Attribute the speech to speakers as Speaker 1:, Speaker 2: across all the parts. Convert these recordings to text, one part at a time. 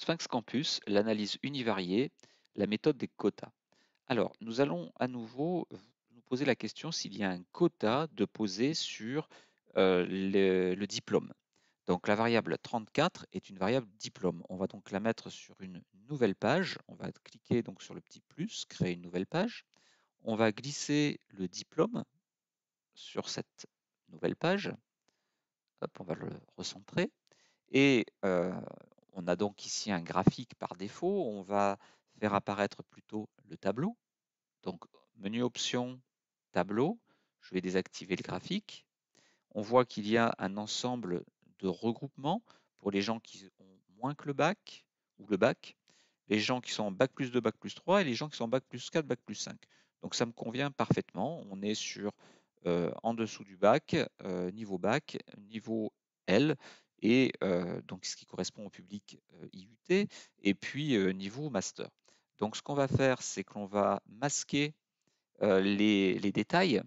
Speaker 1: Sphinx Campus, l'analyse univariée, la méthode des quotas. Alors, nous allons à nouveau nous poser la question s'il y a un quota de poser sur euh, le, diplôme. Donc la variable 34 est une variable diplôme. On va donc la mettre sur une nouvelle page. On va cliquer donc sur le petit plus, créer une nouvelle page. On va glisser le diplôme sur cette nouvelle page. Hop, on va le recentrer. Et euh, on a donc ici un graphique par défaut. On va faire apparaître plutôt le tableau. Donc, menu options, tableau. Je vais désactiver le graphique. On voit qu'il y a un ensemble de regroupements pour les gens qui ont moins que le bac ou le bac, les gens qui sont en bac plus 2, bac plus 3 et les gens qui sont en bac plus 4, bac plus 5. Donc ça me convient parfaitement. On est sur euh, en dessous du bac, euh, niveau bac, niveau L et donc ce qui correspond au public IUT, et puis niveau master. Donc ce qu'on va faire, c'est qu'on va masquer les, détails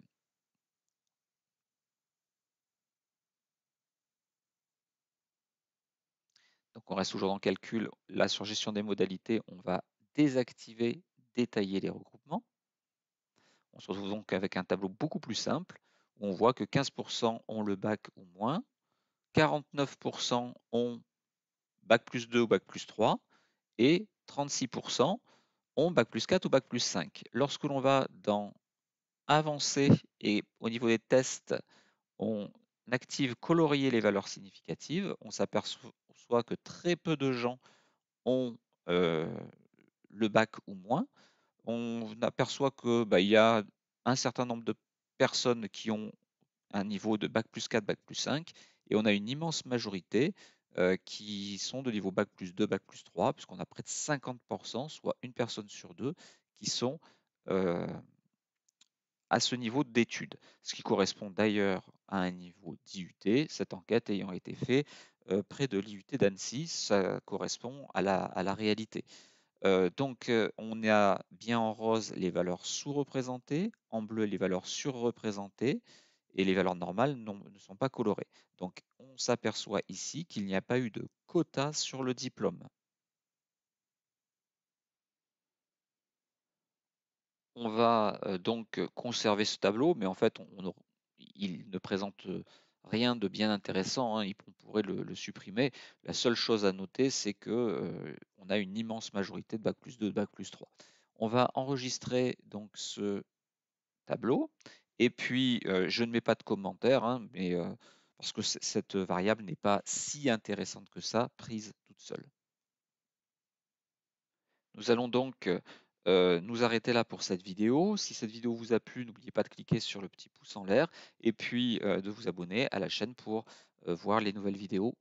Speaker 1: Donc on reste toujours dans le calcul. Là, sur gestion des modalités, on va désactiver, détailler les regroupements. On se retrouve donc avec un tableau beaucoup plus simple on voit que 15% ont le bac ou moins, 49% ont Bac plus 2 ou Bac plus 3 et 36% ont Bac plus 4 ou Bac plus 5. Lorsque l'on va dans Avancer et au niveau des tests, on active colorier les valeurs significatives, on s'aperçoit que très peu de gens ont euh, le bac ou moins. On aperçoit qu'il bah, y a un certain nombre de personnes qui ont un niveau de bac plus 4, bac plus 5, et on a une immense majorité qui sont de niveau Bac plus 2, Bac plus 3, puisqu'on a près de 50%, soit une personne sur deux, qui sont à ce niveau d'études, ce qui correspond d'ailleurs à un niveau d'IUT, cette enquête ayant été faite près de l'IUT d'Annecy, ça correspond à la, réalité. donc on a bien en rose les valeurs sous-représentées, en bleu les valeurs sur surreprésentées, et les valeurs normales ne sont pas colorées. Donc on s'aperçoit ici qu'il n'y a pas eu de quota sur le diplôme. On va euh, donc euh, conserver ce tableau, mais en fait, il ne présente euh, rien de bien intéressant. Hein, on pourrait le, supprimer. La seule chose à noter, c'est que on a une immense majorité de bac plus 2, de bac plus 3. On va enregistrer donc ce tableau et puis, je ne mets pas de commentaires hein, mais, parce que cette variable n'est pas si intéressante que ça, prise toute seule. Nous allons donc nous arrêter là pour cette vidéo. Si cette vidéo vous a plu, n'oubliez pas de cliquer sur le petit pouce en l'air et puis de vous abonner à la chaîne pour voir les nouvelles vidéos